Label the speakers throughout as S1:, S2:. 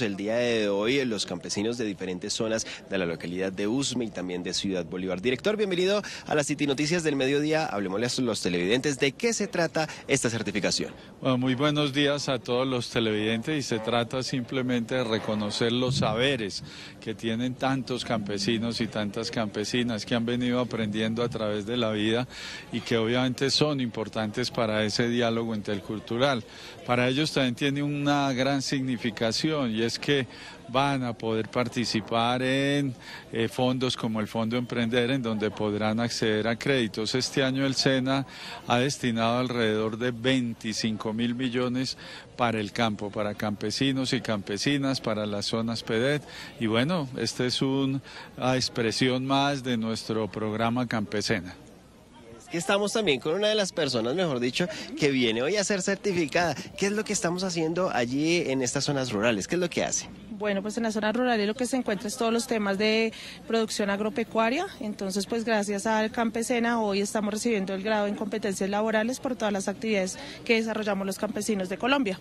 S1: El día de hoy los campesinos de diferentes zonas de la localidad de Usme y también de Ciudad Bolívar. Director, bienvenido a las City Noticias del Mediodía. Hablemosle a los televidentes de qué se trata esta certificación.
S2: muy buenos días a todos los televidentes y se trata simplemente de reconocer los saberes que tienen tantos campesinos y tantas campesinas que han venido aprendiendo a través de la vida y que obviamente son importantes para ese diálogo intercultural. Para ellos también tiene una gran significación y es que van a poder participar en eh, fondos como el Fondo Emprender, en donde podrán acceder a créditos. Este año el SENA ha destinado alrededor de 25 mil millones para el campo, para campesinos y campesinas, para las zonas PEDET. Y bueno, esta es una expresión más de nuestro programa Campesena estamos también con una de las personas, mejor
S1: dicho, que viene hoy a ser certificada. ¿Qué es lo que estamos haciendo allí en estas zonas rurales? ¿Qué es lo que hace?
S3: Bueno, pues en las zonas rurales lo que se encuentra es todos los temas de producción agropecuaria. Entonces, pues gracias al Campesena hoy estamos recibiendo el grado en competencias laborales por todas las actividades que desarrollamos los campesinos de Colombia.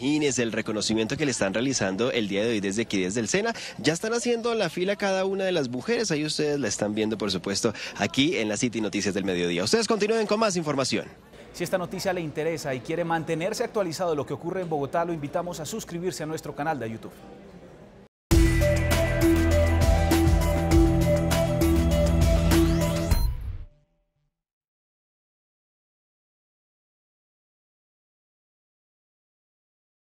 S1: Imagínense el reconocimiento que le están realizando el día de hoy desde aquí, desde el SENA. Ya están haciendo la fila cada una de las mujeres. Ahí ustedes la están viendo, por supuesto, aquí en la City Noticias del Mediodía. Ustedes continúen con más información. Si esta noticia le interesa y quiere mantenerse actualizado de lo que ocurre en Bogotá, lo invitamos a suscribirse a nuestro canal de YouTube.